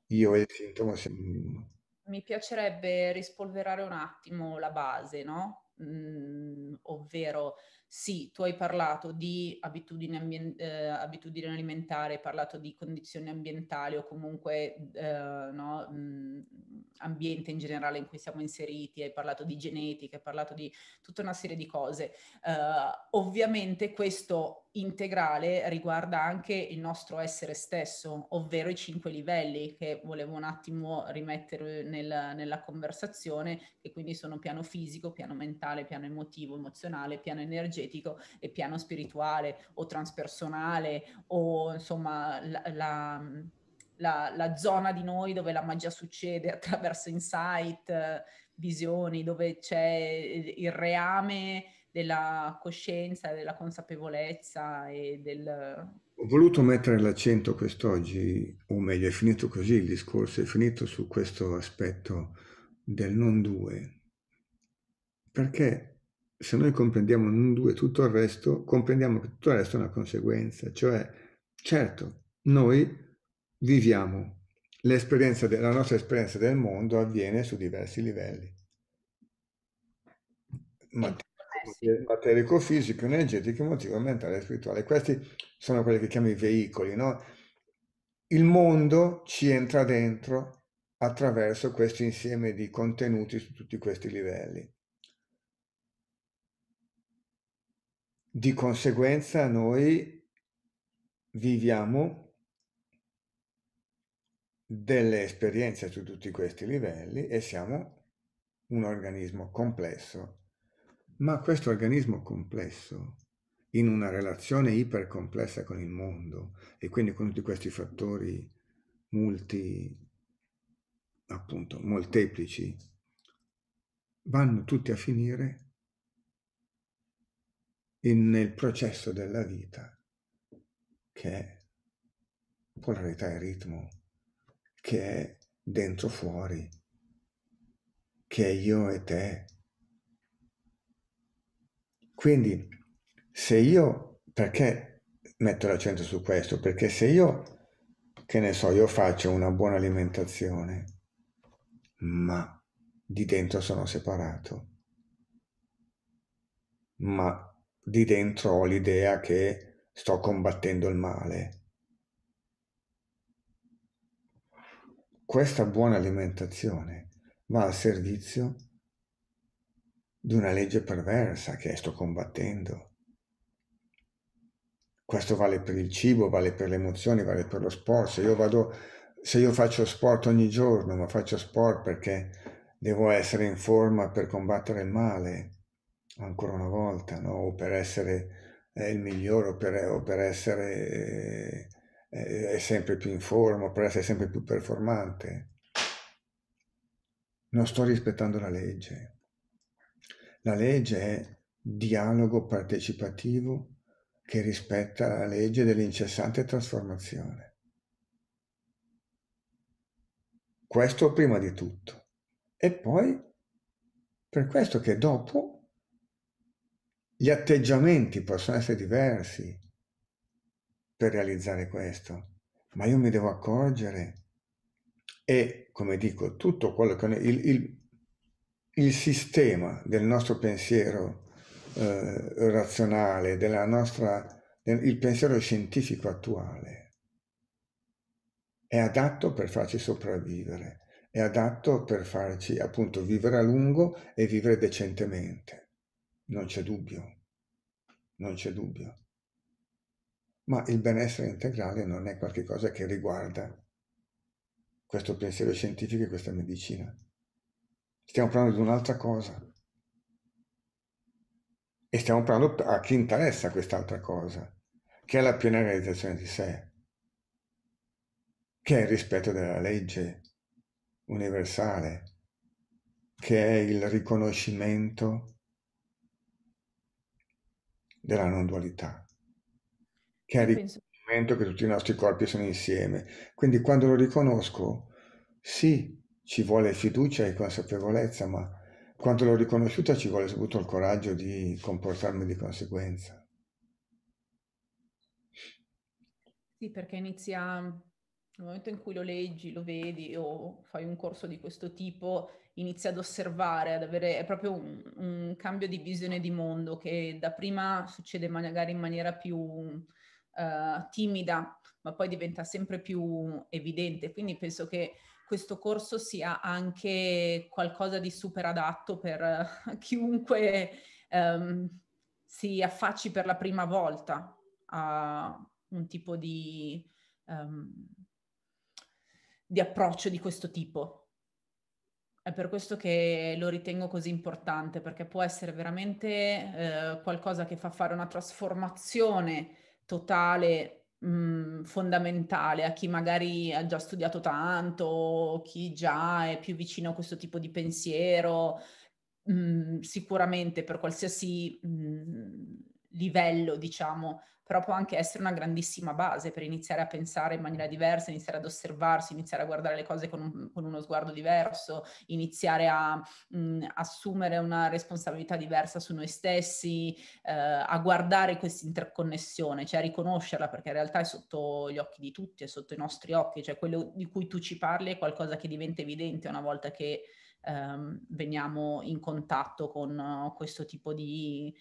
[SPEAKER 2] io e il sintomo siamo uno.
[SPEAKER 1] Mi piacerebbe rispolverare un attimo la base, no? Mm, ovvero sì, tu hai parlato di abitudini, ambien- eh, abitudini alimentari, hai parlato di condizioni ambientali o comunque eh, no, mh, mm, ambiente in generale in cui siamo inseriti, hai parlato di genetica, hai parlato di tutta una serie di cose. Eh, ovviamente questo integrale riguarda anche il nostro essere stesso, ovvero i cinque livelli che volevo un attimo rimettere nel, nella conversazione, che quindi sono piano fisico, piano mentale, piano emotivo, emozionale, piano energetico e piano spirituale o transpersonale o insomma la, la la, la, zona di noi dove la magia succede attraverso insight, visioni, dove c'è il reame della coscienza, della consapevolezza e del... Ho
[SPEAKER 2] voluto mettere l'accento quest'oggi, o meglio, è finito così il discorso, è finito su questo aspetto del non due, perché se noi comprendiamo non due tutto il resto, comprendiamo che tutto il resto è una conseguenza, cioè certo, noi viviamo l'esperienza della nostra esperienza del mondo avviene su diversi livelli eh, sì. materico fisico, energetico, emotivo, mentale e spirituale. Questi sono quelli che chiamo i veicoli, no? Il mondo ci entra dentro attraverso questo insieme di contenuti su tutti questi livelli. Di conseguenza noi viviamo delle esperienze su tutti questi livelli e siamo un organismo complesso ma questo organismo complesso, in una relazione ipercomplessa con il mondo e quindi con tutti questi fattori multi, appunto, molteplici, vanno tutti a finire in, nel processo della vita, che è polarità e ritmo, che è dentro fuori, che è io e te, quindi se io, perché metto l'accento su questo? Perché se io, che ne so, io faccio una buona alimentazione, ma di dentro sono separato, ma di dentro ho l'idea che sto combattendo il male. Questa buona alimentazione va al servizio di una legge perversa che sto combattendo. Questo vale per il cibo, vale per le emozioni, vale per lo sport. Se io, vado, se io faccio sport ogni giorno, ma faccio sport perché devo essere in forma per combattere il male, ancora una volta, no? o per essere eh, il migliore, o per, o per essere eh, eh, sempre più in forma, o per essere sempre più performante. Non sto rispettando la legge. La legge è dialogo partecipativo che rispetta la legge dell'incessante trasformazione. Questo prima di tutto. E poi, per questo che dopo gli atteggiamenti possono essere diversi per realizzare questo, ma io mi devo accorgere e, come dico, tutto quello che... Il, il, il sistema del nostro pensiero eh, razionale, nostra, del, il pensiero scientifico attuale, è adatto per farci sopravvivere, è adatto per farci appunto vivere a lungo e vivere decentemente. Non c'è dubbio, non c'è dubbio. Ma il benessere integrale non è qualcosa che riguarda questo pensiero scientifico e questa medicina stiamo parlando di un'altra cosa. E stiamo parlando a chi interessa quest'altra cosa, che è la piena realizzazione di sé, che è il rispetto della legge universale, che è il riconoscimento della non dualità, che è il riconoscimento che tutti i nostri corpi sono insieme. Quindi quando lo riconosco, sì, ci vuole fiducia e consapevolezza, ma quando l'ho riconosciuta ci vuole soprattutto il coraggio di comportarmi di conseguenza.
[SPEAKER 1] Sì, perché inizia nel momento in cui lo leggi, lo vedi o fai un corso di questo tipo, inizia ad osservare, ad avere, è proprio un, un cambio di visione di mondo che da prima succede magari in maniera più uh, timida, ma poi diventa sempre più evidente. Quindi penso che questo corso sia anche qualcosa di super adatto per eh, chiunque um, si affacci per la prima volta a un tipo di, um, di approccio di questo tipo. È per questo che lo ritengo così importante, perché può essere veramente eh, qualcosa che fa fare una trasformazione totale mh, fondamentale a chi magari ha già studiato tanto, chi già è più vicino a questo tipo di pensiero, mh, sicuramente per qualsiasi livello, diciamo, però può anche essere una grandissima base per iniziare a pensare in maniera diversa, iniziare ad osservarsi, iniziare a guardare le cose con, un, con uno sguardo diverso, iniziare a mh, mm, assumere una responsabilità diversa su noi stessi, eh, a guardare questa interconnessione, cioè a riconoscerla perché in realtà è sotto gli occhi di tutti, è sotto i nostri occhi, cioè quello di cui tu ci parli è qualcosa che diventa evidente una volta che ehm, veniamo in contatto con uh, questo tipo di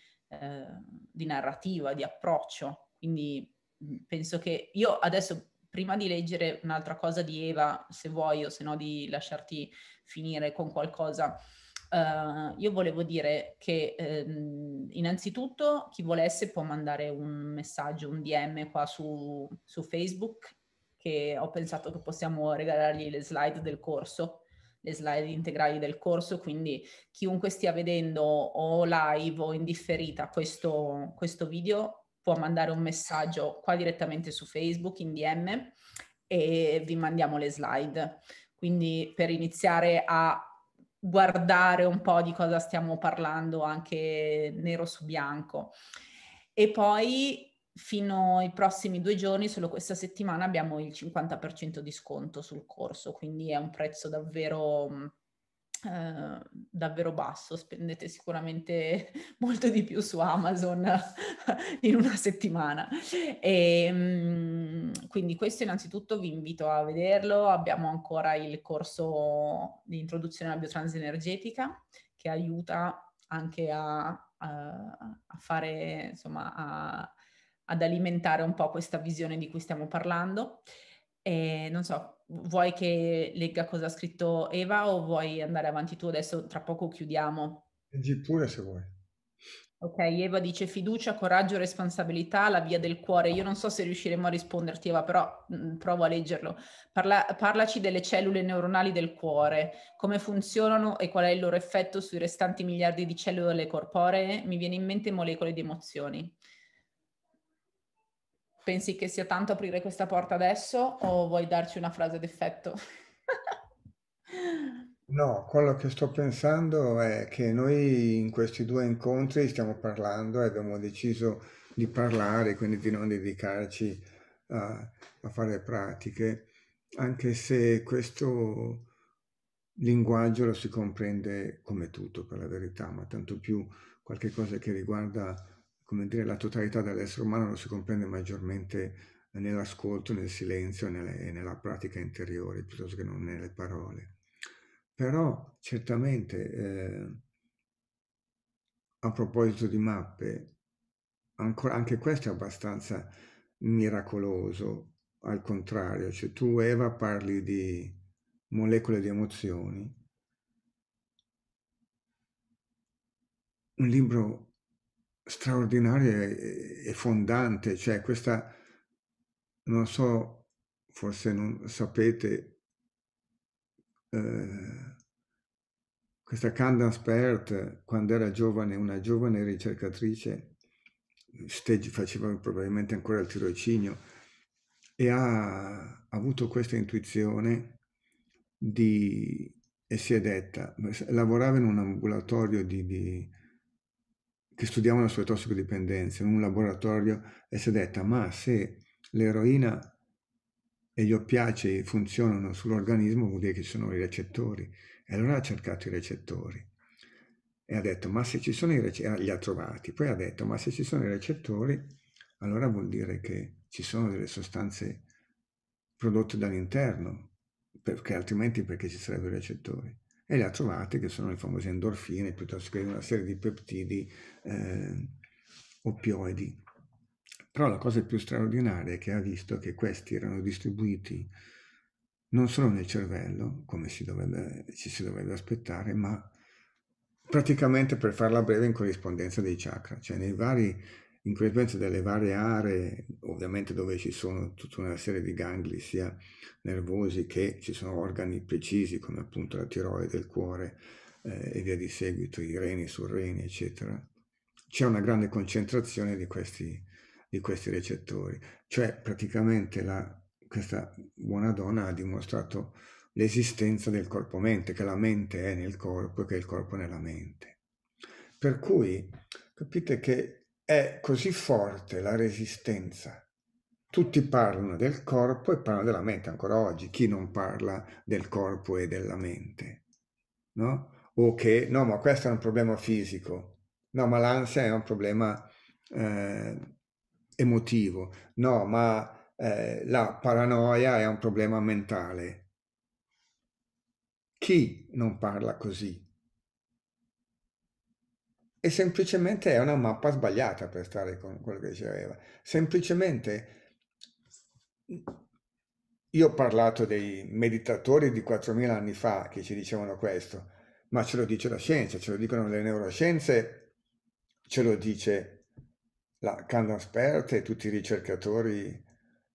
[SPEAKER 1] di narrativa, di approccio. Quindi mm, penso che io adesso, prima di leggere un'altra cosa di Eva, se vuoi o se no di lasciarti finire con qualcosa, Uh, io volevo dire che ehm, innanzitutto chi volesse può mandare un messaggio, un DM qua su, su, Facebook, che ho pensato che possiamo regalargli le slide del corso le slide integrali del corso, quindi chiunque stia vedendo o live o in differita questo, questo video può mandare un messaggio qua direttamente su Facebook in DM e vi mandiamo le slide. Quindi per iniziare a guardare un po' di cosa stiamo parlando anche nero su bianco. E poi fino ai prossimi due giorni, solo questa settimana, abbiamo il 50% di sconto sul corso, quindi è un prezzo davvero, mm, eh, davvero basso. Spendete sicuramente molto di più su Amazon in una settimana. E, mm, quindi questo innanzitutto vi invito a vederlo. Abbiamo ancora il corso di introduzione alla biotrans energetica che aiuta anche a, a, a fare, insomma, a ad alimentare un po' questa visione di cui stiamo parlando. E non so, vuoi che legga cosa ha scritto Eva o vuoi andare avanti tu adesso? Tra poco chiudiamo.
[SPEAKER 2] Leggi pure se vuoi.
[SPEAKER 1] Ok, Eva dice fiducia, coraggio, responsabilità, la via del cuore. Io non so se riusciremo a risponderti Eva, però mh, mm, provo a leggerlo. Parla, parlaci delle cellule neuronali del cuore, come funzionano e qual è il loro effetto sui restanti miliardi di cellule corporee. Mi viene in mente molecole di emozioni. Pensi che sia tanto aprire questa porta adesso o vuoi darci una frase d'effetto?
[SPEAKER 2] no, quello che sto pensando è che noi in questi due incontri stiamo parlando e abbiamo deciso di parlare, quindi di non dedicarci a, a fare pratiche, anche se questo linguaggio lo si comprende come tutto per la verità, ma tanto più qualche cosa che riguarda come dire, la totalità dell'essere umano lo si comprende maggiormente nell'ascolto, nel silenzio e nella pratica interiore, piuttosto che non nelle parole. Però certamente, eh, a proposito di mappe, ancora, anche questo è abbastanza miracoloso, al contrario, cioè tu Eva parli di molecole di emozioni, un libro straordinaria e, fondante, cioè questa, non so, forse non sapete, eh, questa Candace Pert, quando era giovane, una giovane ricercatrice, stage, faceva probabilmente ancora il tirocinio, e ha avuto questa intuizione di, e si è detta, lavorava in un ambulatorio di, di che studiamo la sua tossicodipendenza in un laboratorio e si è detta ma se l'eroina e gli oppiacei funzionano sull'organismo vuol dire che ci sono i recettori e allora ha cercato i recettori e ha detto ma se ci sono i recettori, li ha trovati, poi ha detto ma se ci sono i recettori allora vuol dire che ci sono delle sostanze prodotte dall'interno perché altrimenti perché ci sarebbero i recettori e le ha trovate che sono le famose endorfine piuttosto che una serie di peptidi eh, oppioidi. Però la cosa più straordinaria è che ha visto che questi erano distribuiti non solo nel cervello, come si dovrebbe, ci si dovrebbe aspettare, ma praticamente per farla breve in corrispondenza dei chakra, cioè nei vari, in corrispondenza delle varie aree, ovviamente dove ci sono tutta una serie di gangli sia nervosi che ci sono organi precisi come appunto la tiroide, il cuore eh, e via di seguito, i reni, i surreni, eccetera c'è una grande concentrazione di questi, di questi recettori. Cioè praticamente la, questa buona donna ha dimostrato l'esistenza del corpo-mente, che la mente è nel corpo e che il corpo è nella mente. Per cui capite che è così forte la resistenza. Tutti parlano del corpo e parlano della mente ancora oggi. Chi non parla del corpo e della mente? No? O che no, ma questo è un problema fisico no, ma l'ansia è un problema eh, emotivo, no, ma eh, la paranoia è un problema mentale. Chi non parla così? E semplicemente è una mappa sbagliata per stare con quello che diceva Semplicemente io ho parlato dei meditatori di 4.000 anni fa che ci dicevano questo, ma ce lo dice la scienza, ce lo dicono le neuroscienze ce lo dice la Candanspert e tutti i ricercatori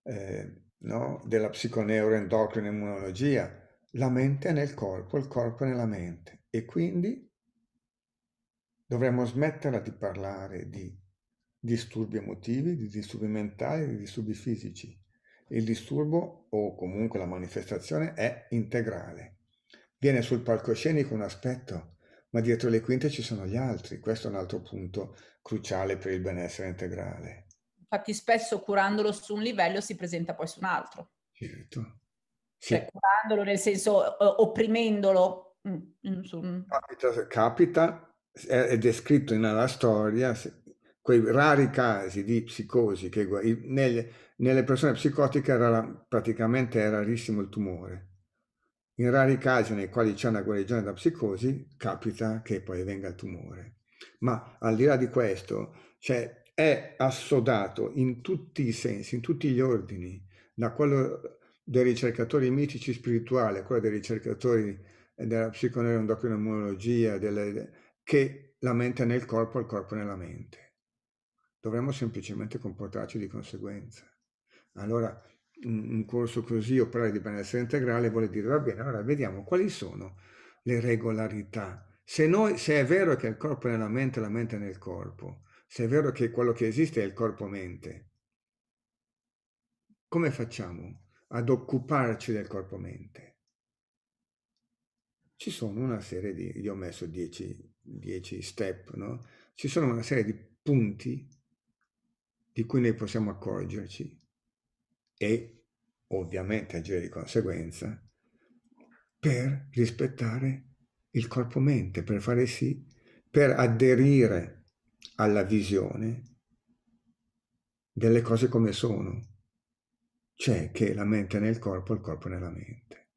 [SPEAKER 2] eh, no, della psiconeuroendocrina immunologia, la mente è nel corpo, il corpo è nella mente e quindi dovremmo smetterla di parlare di disturbi emotivi, di disturbi mentali, di disturbi fisici. Il disturbo o comunque la manifestazione è integrale. Viene sul palcoscenico un aspetto, ma dietro le quinte ci sono gli altri. Questo è un altro punto cruciale per il benessere integrale.
[SPEAKER 1] Infatti spesso curandolo su un livello si presenta poi su un altro.
[SPEAKER 2] Certo. Sì. Cioè
[SPEAKER 1] curandolo nel senso eh, opprimendolo. Mm, mm, mm.
[SPEAKER 2] Capita, capita è descritto nella storia quei rari casi di psicosi che nelle, nelle persone psicotiche era, praticamente è rarissimo il tumore in rari casi nei quali c'è una guarigione da psicosi, capita che poi venga il tumore. Ma al di là di questo, cioè, è assodato in tutti i sensi, in tutti gli ordini, da quello dei ricercatori mitici spirituali a quello dei ricercatori della psiconeuroendocrinomologia, che la mente nel corpo e il corpo nella mente. Dovremmo semplicemente comportarci di conseguenza. Allora, un corso così o parlare di benessere integrale vuole dire va bene, allora vediamo quali sono le regolarità. Se, noi, se è vero che il corpo è nella mente, la mente è nel corpo, se è vero che quello che esiste è il corpo-mente, come facciamo ad occuparci del corpo-mente? Ci sono una serie di, io ho messo 10 step, no? Ci sono una serie di punti di cui noi possiamo accorgerci e ovviamente agire di conseguenza per rispettare il corpo-mente, per fare sì, per aderire alla visione delle cose come sono, cioè che la mente nel corpo, il corpo nella mente.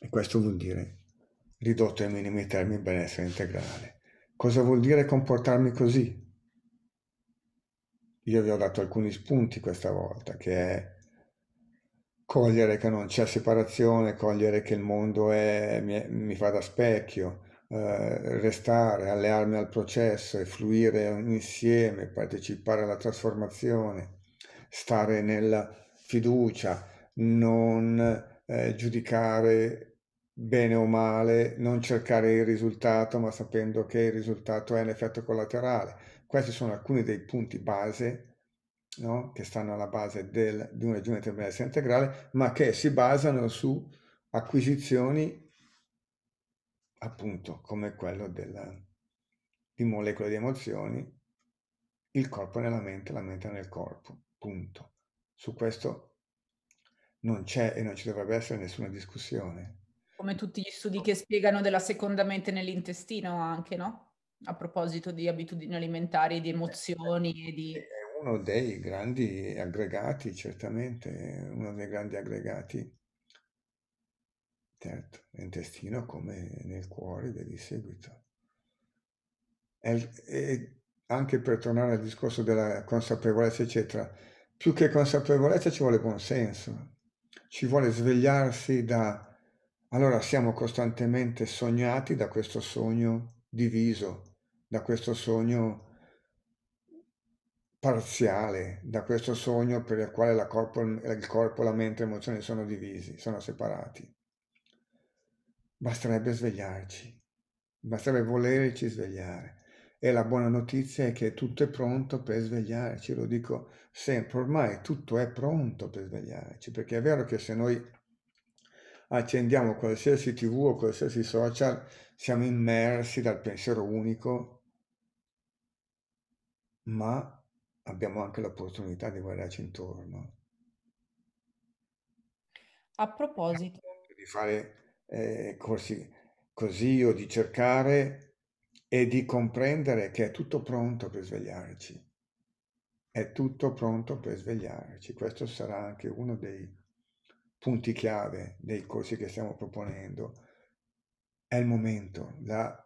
[SPEAKER 2] E questo vuol dire ridotto ai minimi termini benessere integrale. Cosa vuol dire comportarmi così? io vi ho dato alcuni spunti questa volta, che è cogliere che non c'è separazione, cogliere che il mondo è, mi, mi, fa da specchio, eh, restare, allearmi al processo, e fluire insieme, partecipare alla trasformazione, stare nella fiducia, non eh, giudicare bene o male, non cercare il risultato, ma sapendo che il risultato è un effetto collaterale questi sono alcuni dei punti base no? che stanno alla base del, di una ragione terminale integrale, ma che si basano su acquisizioni appunto come quello della, di molecole di emozioni, il corpo nella mente, la mente nel corpo, punto. Su questo non c'è e non ci dovrebbe essere nessuna discussione.
[SPEAKER 1] Come tutti gli studi che spiegano della seconda mente nell'intestino anche, no? a proposito di abitudini alimentari, di eh, emozioni e di... Eh, è
[SPEAKER 2] uno dei grandi aggregati, certamente, uno dei grandi aggregati, certo, l'intestino come nel cuore di seguito. E, e anche per tornare al discorso della consapevolezza, eccetera, più che consapevolezza ci vuole buonsenso, ci vuole svegliarsi da... Allora siamo costantemente sognati da questo sogno diviso da questo sogno parziale, da questo sogno per il quale la corpo, il corpo, la mente e le emozioni sono divisi, sono separati. Basterebbe svegliarci, basterebbe volerci svegliare. E la buona notizia è che tutto è pronto per svegliarci, lo dico sempre, ormai tutto è pronto per svegliarci, perché è vero che se noi accendiamo qualsiasi tv o qualsiasi social, siamo immersi dal pensiero unico, ma abbiamo anche l'opportunità di guardarci intorno.
[SPEAKER 1] A proposito
[SPEAKER 2] di fare eh, corsi così o di cercare e di comprendere che è tutto pronto per svegliarci. È tutto pronto per svegliarci. Questo sarà anche uno dei punti chiave dei corsi che stiamo proponendo. È il momento, la,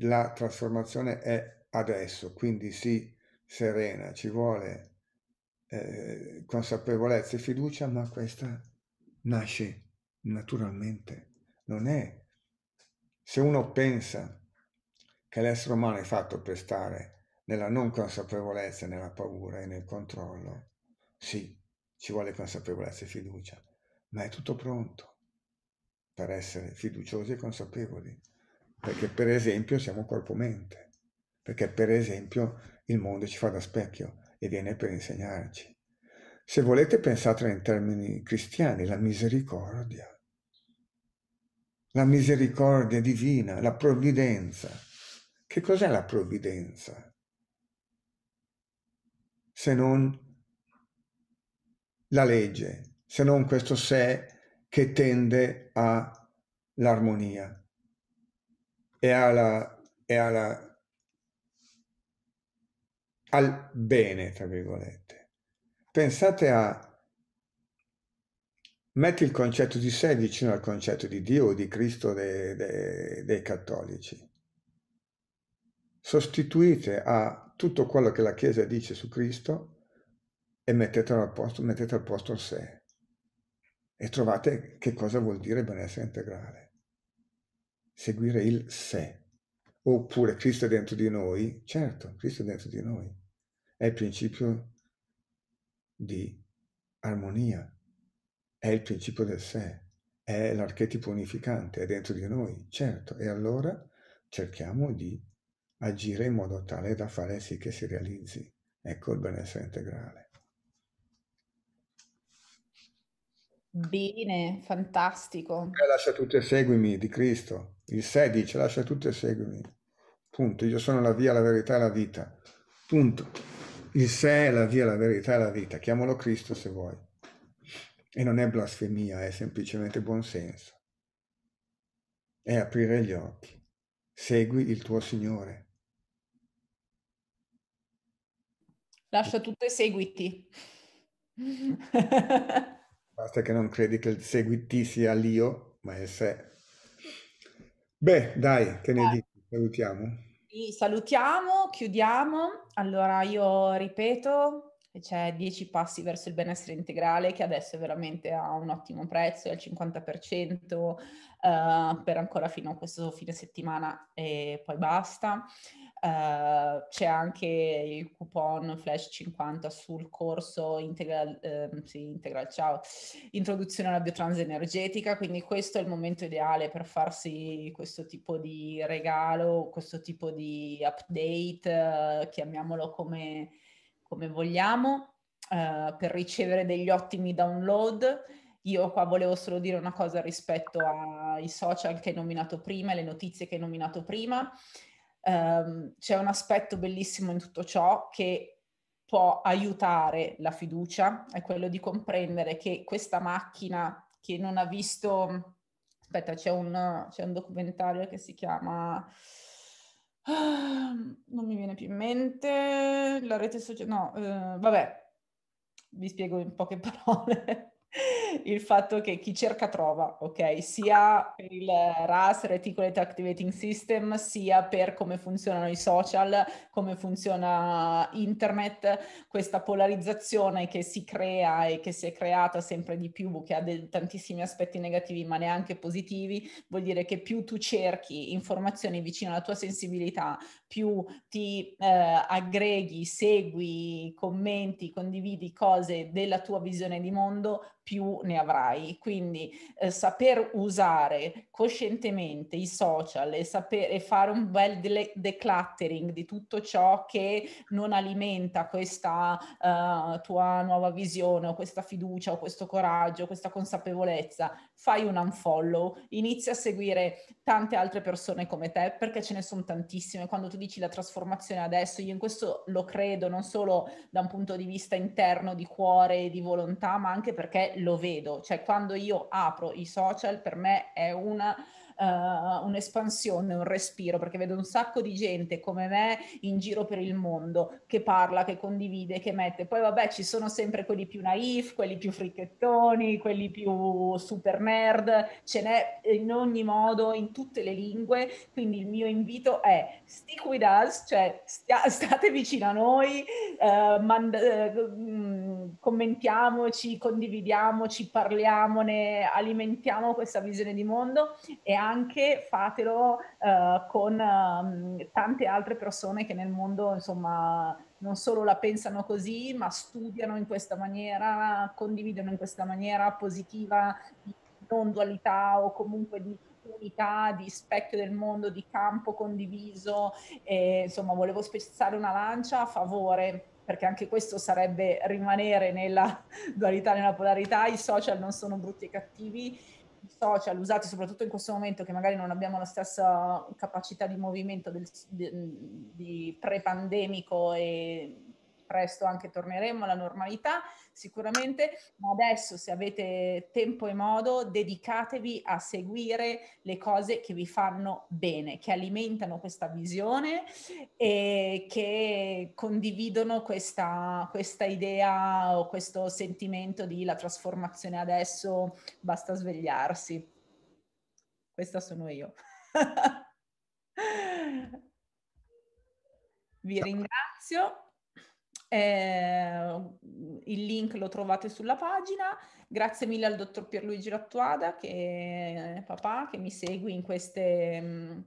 [SPEAKER 2] la trasformazione è adesso, quindi sì, serena, ci vuole eh, consapevolezza e fiducia, ma questa nasce naturalmente, non è. Se uno pensa che l'essere umano è fatto per stare nella non consapevolezza, nella paura e nel controllo, sì, ci vuole consapevolezza e fiducia ma è tutto pronto per essere fiduciosi e consapevoli, perché per esempio siamo corpo-mente, perché per esempio il mondo ci fa da specchio e viene per insegnarci. Se volete pensate in termini cristiani, la misericordia, la misericordia divina, la provvidenza. Che cos'è la provvidenza? Se non la legge, se non questo sé che tende all'armonia e, alla, e alla, al bene, tra virgolette. Pensate a, metti il concetto di sé vicino al concetto di Dio o di Cristo dei, dei, dei cattolici. Sostituite a tutto quello che la Chiesa dice su Cristo e mettetelo al posto, mettete al posto sé e trovate che cosa vuol dire benessere integrale. Seguire il sé. Oppure Cristo è dentro di noi, certo, Cristo è dentro di noi. È il principio di armonia, è il principio del sé, è l'archetipo unificante, è dentro di noi, certo. E allora cerchiamo di agire in modo tale da fare sì che si realizzi. Ecco il benessere integrale.
[SPEAKER 1] Bene, fantastico. Eh,
[SPEAKER 2] lascia tutto e seguimi di Cristo. Il 6 dice lascia tutto e seguimi. Punto. Io sono la via, la verità e la vita. Punto. Il 6 è la via, la verità e la vita. Chiamalo Cristo se vuoi. E non è blasfemia, è semplicemente buonsenso. È aprire gli occhi. Segui il tuo Signore.
[SPEAKER 1] Lascia tutto e seguiti.
[SPEAKER 2] Basta che non credi che il seguiti sia l'io, ma è il sé. Beh, dai, che ne eh. dici? Salutiamo.
[SPEAKER 1] salutiamo, chiudiamo. Allora io ripeto, c'è 10 passi verso il benessere integrale che adesso è veramente a un ottimo prezzo, è al 50% uh, eh, per ancora fino a questo fine settimana e poi basta. Uh, c'è anche il coupon flash 50 sul corso integral, ehm, sì, integral ciao, introduzione alla biotrans energetica, quindi questo è il momento ideale per farsi questo tipo di regalo, questo tipo di update, eh, chiamiamolo come come vogliamo eh, per ricevere degli ottimi download. Io qua volevo solo dire una cosa rispetto ai social che hai nominato prima, alle notizie che hai nominato prima. Um, c'è un aspetto bellissimo in tutto ciò che può aiutare la fiducia, è quello di comprendere che questa macchina che non ha visto... Aspetta, c'è un, c'è un documentario che si chiama non mi viene più in mente, la rete sociale, no, eh, vabbè, vi spiego in poche parole il fatto che chi cerca trova, ok? Sia per il RAS, Reticulate Activating System, sia per come funzionano i social, come funziona internet, questa polarizzazione che si crea e che si è creata sempre di più, che ha de- tantissimi aspetti negativi ma neanche positivi, vuol dire che più tu cerchi informazioni vicino alla tua sensibilità, più ti eh, aggreghi, segui, commenti, condividi cose della tua visione di mondo, più ne avrai. Quindi eh, saper usare coscientemente i social e, saper, e fare un bel de- decluttering di tutto ciò che non alimenta questa uh, tua nuova visione o questa fiducia o questo coraggio, questa consapevolezza fai un unfollow, inizia a seguire tante altre persone come te, perché ce ne sono tantissime. Quando tu dici la trasformazione adesso, io in questo lo credo, non solo da un punto di vista interno, di cuore, e di volontà, ma anche perché lo vedo. Cioè, quando io apro i social, per me è una uh, un'espansione, un respiro, perché vedo un sacco di gente come me in giro per il mondo che parla, che condivide, che mette. Poi vabbè, ci sono sempre quelli più naif, quelli più fricchettoni, quelli più super nerd, ce n'è in ogni modo, in tutte le lingue. Quindi il mio invito è stick with us, cioè stia- state vicino a noi, uh, mand- uh, commentiamoci, condividiamoci, parliamone, alimentiamo questa visione di mondo e anche fatelo eh, con um, tante altre persone che nel mondo, insomma, non solo la pensano così, ma studiano in questa maniera, condividono in questa maniera positiva di non dualità o comunque di unità, di specchio del mondo, di campo condiviso. E, insomma, volevo spezzare una lancia a favore perché anche questo sarebbe rimanere nella dualità, nella polarità, i social non sono brutti e cattivi, social usati soprattutto in questo momento che magari non abbiamo la stessa capacità di movimento del, di, di pre-pandemico e presto anche torneremo alla normalità sicuramente, ma adesso se avete tempo e modo dedicatevi a seguire le cose che vi fanno bene, che alimentano questa visione e che condividono questa, questa idea o questo sentimento di la trasformazione adesso, basta svegliarsi. Questa sono io. Vi ringrazio. Eh, il link lo trovate sulla pagina. Grazie mille al dottor Pierluigi Rattuada, che è papà, che mi segue in queste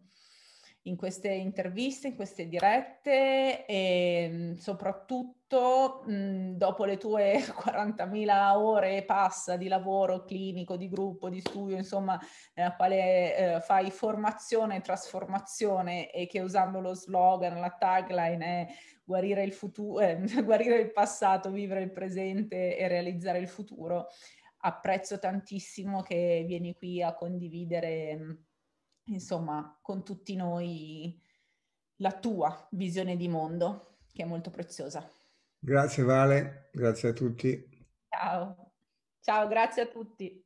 [SPEAKER 1] in queste interviste, in queste dirette e ehm, soprattutto mh, mhmm, dopo le tue 40.000 ore e passa di lavoro clinico, di gruppo, di studio, insomma, nella quale eh, fai formazione e trasformazione e che usando lo slogan, la tagline è guarire il futuro, eh, guarire il passato, vivere il presente e realizzare il futuro. Apprezzo tantissimo che vieni qui a condividere mhmm, insomma, con tutti noi la tua visione di mondo, che è molto preziosa.
[SPEAKER 2] Grazie Vale, grazie a tutti.
[SPEAKER 1] Ciao, ciao, grazie a tutti.